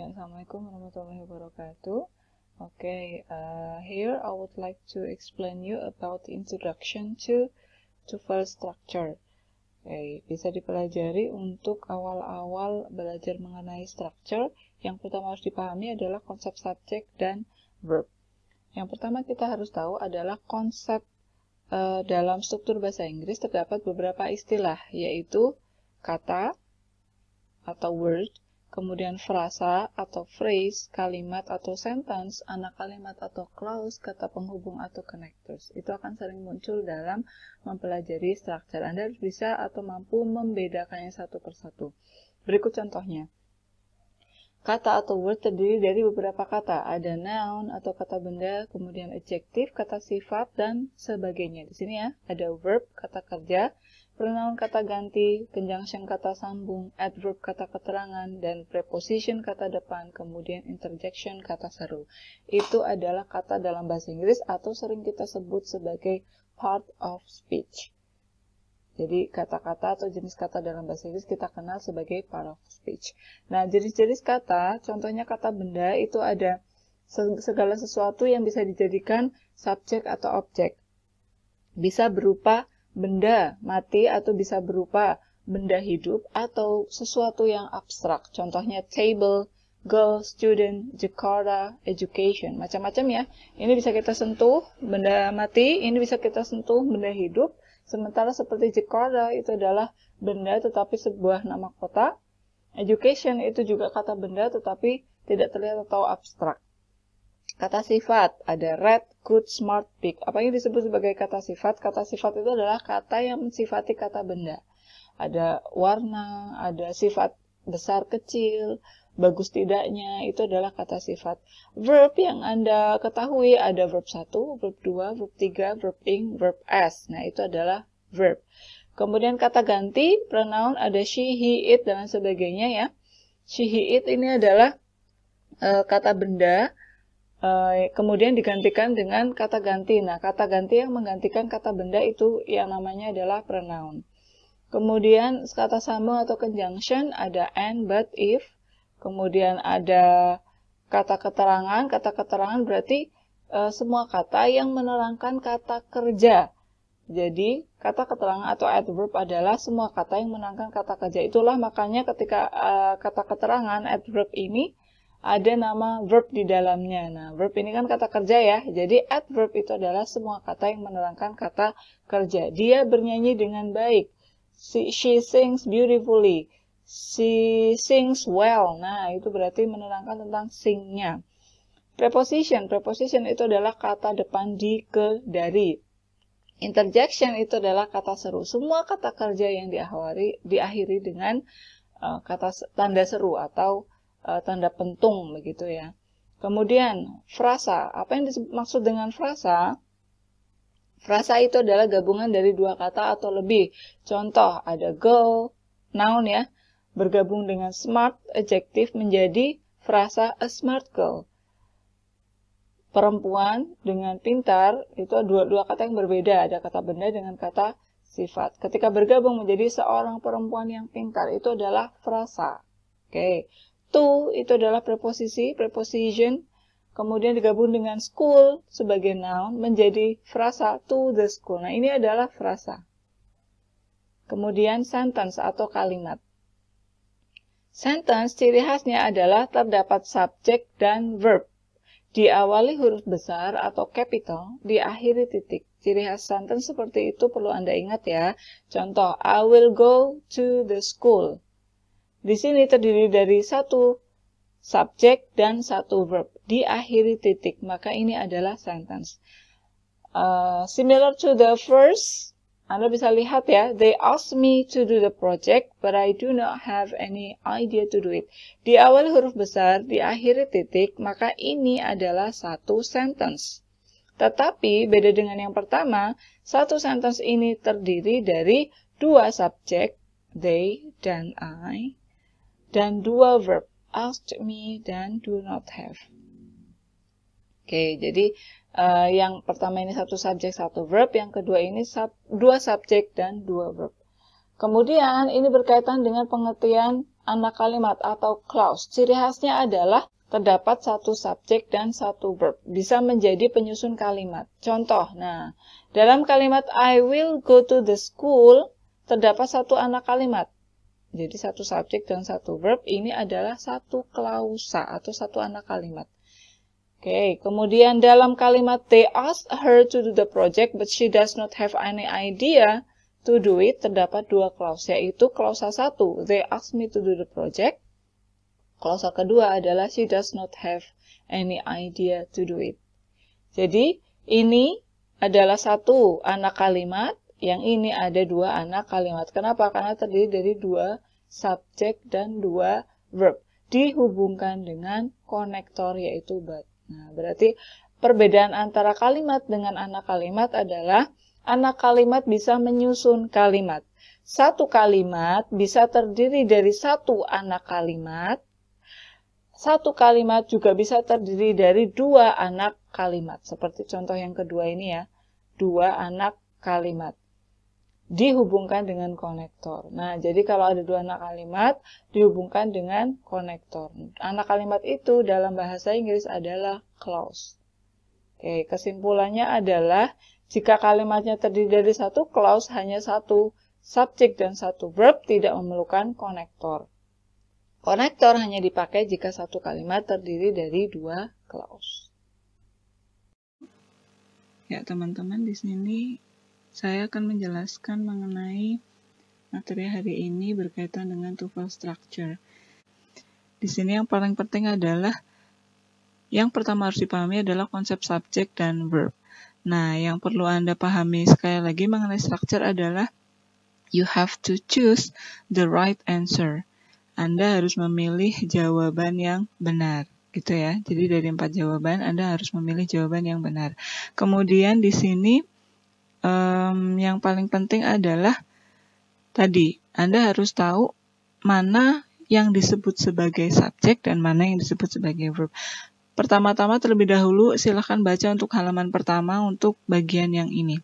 Ya, Assalamualaikum warahmatullahi wabarakatuh. Okay, uh, here I would like to explain you about the introduction to tuple structure. Okay, bisa dipelajari untuk awal-awal belajar mengenai structure. Yang pertama harus dipahami adalah konsep subjek dan verb. Yang pertama kita harus tahu adalah konsep uh, dalam struktur bahasa Inggris terdapat beberapa istilah, yaitu kata atau word, Kemudian frasa atau phrase, kalimat atau sentence, anak kalimat atau clause, kata penghubung atau connectors. Itu akan sering muncul dalam mempelajari structure. Anda harus bisa atau mampu membedakannya satu persatu. Berikut contohnya. Kata atau word terdiri dari beberapa kata. Ada noun atau kata benda, kemudian adjective kata sifat, dan sebagainya. Di sini ya, ada verb, kata kerja, pronoun kata ganti, conjunction kata sambung, adverb kata keterangan, dan preposition kata depan, kemudian interjection kata seru. Itu adalah kata dalam bahasa Inggris atau sering kita sebut sebagai part of speech. Jadi kata-kata atau jenis kata dalam bahasa Inggris kita kenal sebagai part of speech. Nah, jenis-jenis kata, contohnya kata benda itu ada segala sesuatu yang bisa dijadikan subjek atau objek. Bisa berupa benda mati atau bisa berupa benda hidup atau sesuatu yang abstrak. Contohnya table, girl, student, Jakarta, education, macam-macam ya. Ini bisa kita sentuh benda mati, ini bisa kita sentuh benda hidup. Sementara seperti Jakarta itu adalah benda tetapi sebuah nama kota. Education itu juga kata benda tetapi tidak terlihat atau abstrak. Kata sifat, ada red, good, smart, big. Apa yang disebut sebagai kata sifat? Kata sifat itu adalah kata yang mensifati kata benda. Ada warna, ada sifat besar kecil, bagus tidaknya, itu adalah kata sifat. Verb yang Anda ketahui ada verb 1, verb 2, verb 3, verb ing, verb s Nah, itu adalah verb. Kemudian kata ganti, pronoun ada she, he, it, dan sebagainya ya. She, he, it ini adalah uh, kata benda Eh, kemudian digantikan dengan kata ganti. Nah, kata ganti yang menggantikan kata benda itu yang namanya adalah pronoun. Kemudian kata sama atau conjunction ada and, but, if. Kemudian ada kata keterangan. Kata keterangan berarti uh, semua kata yang menerangkan kata kerja. Jadi, kata keterangan atau adverb adalah semua kata yang menerangkan kata kerja. Itulah makanya ketika uh, kata keterangan adverb ini ada nama verb di dalamnya. Nah, verb ini kan kata kerja ya. Jadi adverb itu adalah semua kata yang menerangkan kata kerja. Dia bernyanyi dengan baik. She, sings beautifully. She sings well. Nah, itu berarti menerangkan tentang singnya. Preposition, preposition itu adalah kata depan di ke dari. Interjection itu adalah kata seru. Semua kata kerja yang diakhiri diakhiri dengan uh, kata tanda seru atau uh, tanda pentung begitu ya. Kemudian frasa, apa yang dimaksud dengan frasa? Frasa itu adalah gabungan dari dua kata atau lebih. Contoh ada go, noun ya, bergabung dengan smart adjective menjadi frasa a smart girl. Perempuan dengan pintar itu dua, dua kata yang berbeda, ada kata benda dengan kata sifat. Ketika bergabung menjadi seorang perempuan yang pintar itu adalah frasa. Oke. Okay to itu adalah preposisi, preposition, kemudian digabung dengan school sebagai noun menjadi frasa to the school. Nah, ini adalah frasa. Kemudian sentence atau kalimat. Sentence ciri khasnya adalah terdapat subjek dan verb. Diawali huruf besar atau capital, diakhiri titik. Ciri khas sentence seperti itu perlu Anda ingat ya. Contoh, I will go to the school. Di sini terdiri dari satu subjek dan satu verb. Diakhiri titik, maka ini adalah sentence. Uh, similar to the first, Anda bisa lihat ya, they asked me to do the project, but I do not have any idea to do it. Di awal huruf besar, diakhiri titik, maka ini adalah satu sentence. Tetapi beda dengan yang pertama, satu sentence ini terdiri dari dua subjek, they dan I, dan dua verb ask me dan do not have. Oke, okay, jadi uh, yang pertama ini satu subjek satu verb, yang kedua ini sub, dua subjek dan dua verb. Kemudian ini berkaitan dengan pengertian anak kalimat atau clause. Ciri khasnya adalah terdapat satu subjek dan satu verb. Bisa menjadi penyusun kalimat. Contoh, nah, dalam kalimat I will go to the school, terdapat satu anak kalimat. Jadi satu subjek dan satu verb ini adalah satu klausa atau satu anak kalimat. Oke, kemudian dalam kalimat they ask her to do the project but she does not have any idea to do it terdapat dua klausa, yaitu klausa satu they ask me to do the project. Klausa kedua adalah she does not have any idea to do it. Jadi ini adalah satu anak kalimat yang ini ada dua anak kalimat. Kenapa? Karena terdiri dari dua subjek dan dua verb dihubungkan dengan konektor yaitu but. Nah, berarti perbedaan antara kalimat dengan anak kalimat adalah anak kalimat bisa menyusun kalimat. Satu kalimat bisa terdiri dari satu anak kalimat. Satu kalimat juga bisa terdiri dari dua anak kalimat. Seperti contoh yang kedua ini ya. Dua anak kalimat dihubungkan dengan konektor. Nah, jadi kalau ada dua anak kalimat dihubungkan dengan konektor. Anak kalimat itu dalam bahasa Inggris adalah clause. Oke, kesimpulannya adalah jika kalimatnya terdiri dari satu clause hanya satu subjek dan satu verb tidak memerlukan konektor. Konektor hanya dipakai jika satu kalimat terdiri dari dua clause. Ya, teman-teman di sini saya akan menjelaskan mengenai materi hari ini berkaitan dengan tuval structure. Di sini yang paling penting adalah yang pertama harus dipahami adalah konsep subjek dan verb. Nah, yang perlu Anda pahami sekali lagi mengenai structure adalah you have to choose the right answer. Anda harus memilih jawaban yang benar gitu ya. Jadi dari empat jawaban Anda harus memilih jawaban yang benar. Kemudian di sini um, yang paling penting adalah tadi Anda harus tahu mana yang disebut sebagai subjek dan mana yang disebut sebagai verb. Pertama-tama terlebih dahulu silakan baca untuk halaman pertama untuk bagian yang ini.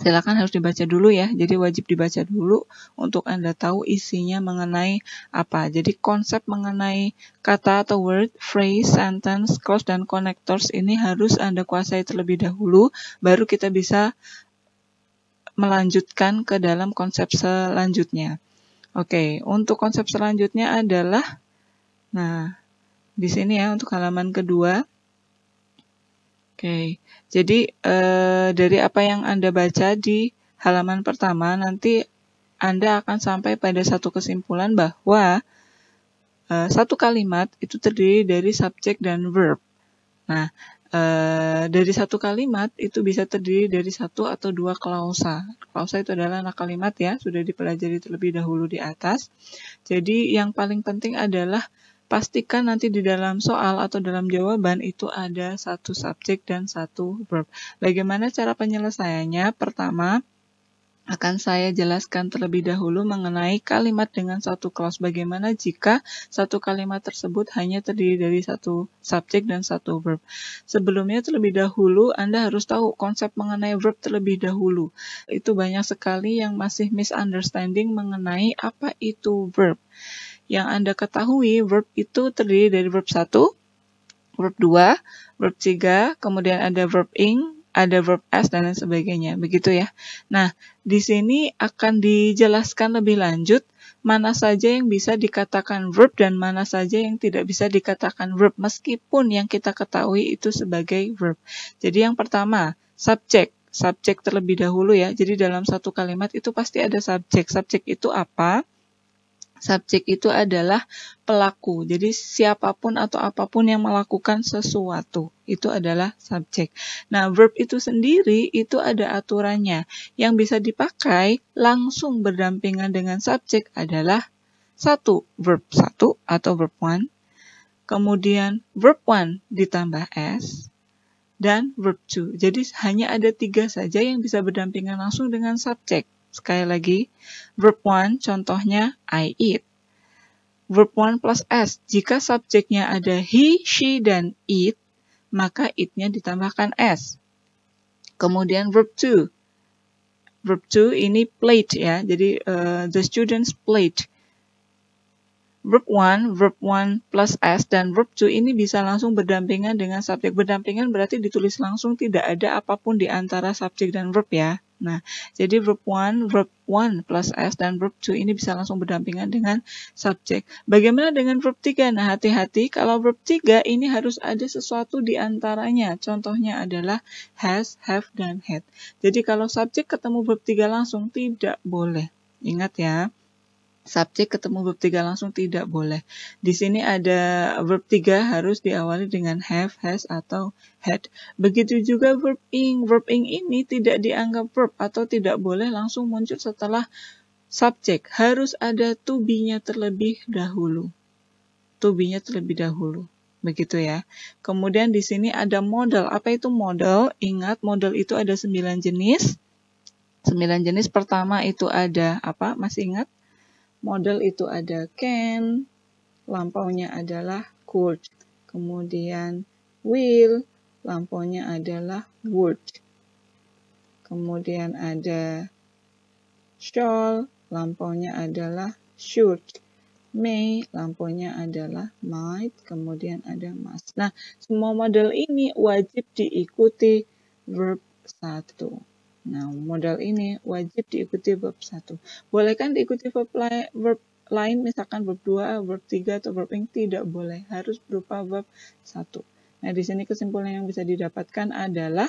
Silakan harus dibaca dulu ya, jadi wajib dibaca dulu untuk Anda tahu isinya mengenai apa. Jadi konsep mengenai kata atau word, phrase, sentence, clause, dan connectors ini harus Anda kuasai terlebih dahulu, baru kita bisa melanjutkan ke dalam konsep selanjutnya. Oke, untuk konsep selanjutnya adalah nah, di sini ya untuk halaman kedua. Oke. Jadi e, dari apa yang Anda baca di halaman pertama nanti Anda akan sampai pada satu kesimpulan bahwa e, satu kalimat itu terdiri dari subjek dan verb. Nah, uh, dari satu kalimat itu bisa terdiri dari satu atau dua klausa. Klausa itu adalah anak kalimat ya, sudah dipelajari terlebih dahulu di atas. Jadi yang paling penting adalah pastikan nanti di dalam soal atau dalam jawaban itu ada satu subjek dan satu verb. Bagaimana cara penyelesaiannya? Pertama, akan saya jelaskan terlebih dahulu mengenai kalimat dengan satu clause. Bagaimana jika satu kalimat tersebut hanya terdiri dari satu subjek dan satu verb. Sebelumnya terlebih dahulu Anda harus tahu konsep mengenai verb terlebih dahulu. Itu banyak sekali yang masih misunderstanding mengenai apa itu verb. Yang Anda ketahui verb itu terdiri dari verb satu, verb dua, verb tiga, kemudian ada verb ing, ada verb as dan lain sebagainya, begitu ya. Nah, di sini akan dijelaskan lebih lanjut mana saja yang bisa dikatakan verb dan mana saja yang tidak bisa dikatakan verb meskipun yang kita ketahui itu sebagai verb. Jadi yang pertama, subjek subjek terlebih dahulu ya. Jadi dalam satu kalimat itu pasti ada subjek. Subjek itu apa? Subjek itu adalah pelaku. Jadi siapapun atau apapun yang melakukan sesuatu itu adalah subjek. Nah, verb itu sendiri itu ada aturannya. Yang bisa dipakai langsung berdampingan dengan subjek adalah satu verb satu atau verb one. Kemudian verb one ditambah s dan verb two. Jadi hanya ada tiga saja yang bisa berdampingan langsung dengan subjek. Sekali lagi, verb 1 contohnya I eat. Verb 1 plus S, jika subjeknya ada he, she, dan it, maka it-nya ditambahkan S. Kemudian verb 2. Verb 2 ini played ya, jadi uh, the students played verb 1, verb 1 plus S, dan verb 2 ini bisa langsung berdampingan dengan subjek. Berdampingan berarti ditulis langsung tidak ada apapun di antara subjek dan verb ya. Nah, jadi verb 1, verb 1 plus S, dan verb 2 ini bisa langsung berdampingan dengan subjek. Bagaimana dengan verb 3? Nah, hati-hati kalau verb 3 ini harus ada sesuatu di antaranya. Contohnya adalah has, have, dan had. Jadi kalau subjek ketemu verb 3 langsung tidak boleh. Ingat ya subjek ketemu verb 3 langsung tidak boleh. Di sini ada verb 3 harus diawali dengan have, has, atau had. Begitu juga verb ing. Verb ing ini tidak dianggap verb atau tidak boleh langsung muncul setelah subjek. Harus ada to be-nya terlebih dahulu. To be-nya terlebih dahulu. Begitu ya. Kemudian di sini ada modal. Apa itu modal? Ingat modal itu ada 9 jenis. 9 jenis pertama itu ada apa? Masih ingat? Model itu ada can, lampaunya adalah could. Kemudian will, lampaunya adalah would. Kemudian ada shall, lampaunya adalah should. May, lampaunya adalah might, kemudian ada must. Nah, semua model ini wajib diikuti verb 1. Nah, modal ini wajib diikuti verb 1. Bolehkan diikuti verb, verb lain, misalkan verb 2, verb 3, atau verb yang tidak boleh. Harus berupa verb 1. Nah, di sini kesimpulan yang bisa didapatkan adalah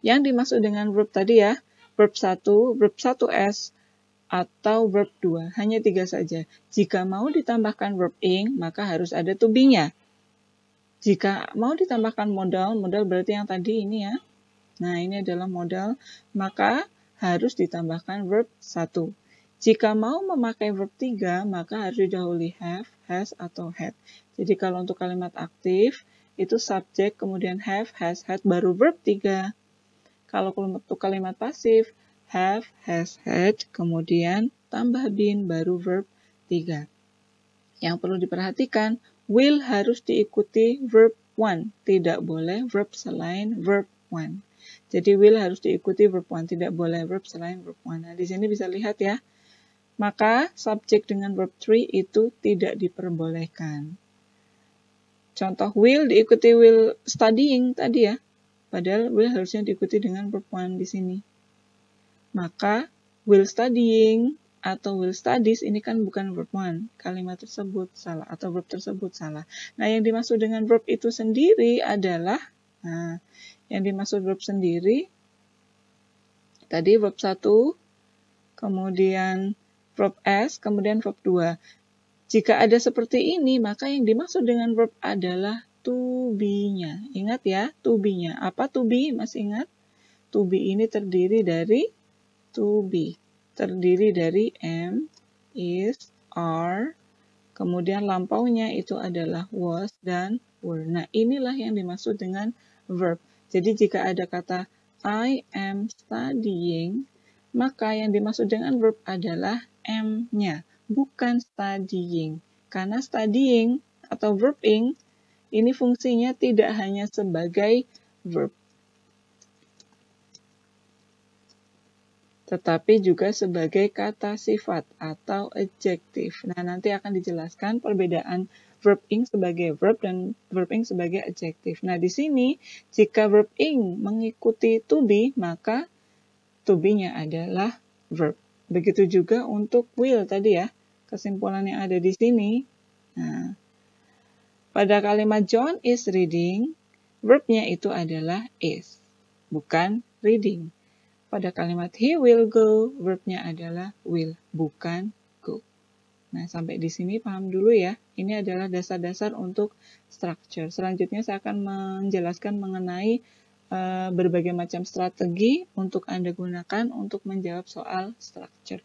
yang dimaksud dengan verb tadi ya, verb 1, verb 1S, atau verb 2. Hanya tiga saja. Jika mau ditambahkan verb ing, maka harus ada to be-nya. Jika mau ditambahkan modal, modal berarti yang tadi ini ya, Nah, ini adalah modal, maka harus ditambahkan verb 1. Jika mau memakai verb 3, maka harus didahului have, has, atau had. Jadi kalau untuk kalimat aktif, itu subjek, kemudian have, has, had, baru verb 3. Kalau untuk kalimat pasif, have, has, had, kemudian tambah bin, baru verb 3. Yang perlu diperhatikan, will harus diikuti verb 1, tidak boleh verb selain verb 1. Jadi will harus diikuti verb one, tidak boleh verb selain verb one. Nah, di sini bisa lihat ya. Maka subjek dengan verb three itu tidak diperbolehkan. Contoh will diikuti will studying tadi ya. Padahal will harusnya diikuti dengan verb one di sini. Maka will studying atau will studies ini kan bukan verb one. Kalimat tersebut salah atau verb tersebut salah. Nah, yang dimaksud dengan verb itu sendiri adalah Nah, yang dimaksud verb sendiri tadi verb 1, kemudian verb S, kemudian verb 2. Jika ada seperti ini, maka yang dimaksud dengan verb adalah to be-nya. Ingat ya, to be-nya. Apa to be? Masih ingat? To be ini terdiri dari to be. Terdiri dari am, is, are, kemudian lampaunya itu adalah was dan were. Nah, inilah yang dimaksud dengan verb. Jadi jika ada kata I am studying, maka yang dimaksud dengan verb adalah am-nya, bukan studying. Karena studying atau verbing ini fungsinya tidak hanya sebagai verb, tetapi juga sebagai kata sifat atau adjektif. Nah, nanti akan dijelaskan perbedaan verb ing sebagai verb dan verb ing sebagai adjektif. Nah, di sini jika verb ing mengikuti to be, maka to be-nya adalah verb. Begitu juga untuk will tadi ya. Kesimpulan yang ada di sini. Nah, pada kalimat John is reading, verb-nya itu adalah is, bukan reading. Pada kalimat he will go, verb-nya adalah will, bukan Nah, sampai di sini paham dulu ya. Ini adalah dasar-dasar untuk structure. Selanjutnya saya akan menjelaskan mengenai eh, berbagai macam strategi untuk Anda gunakan untuk menjawab soal structure.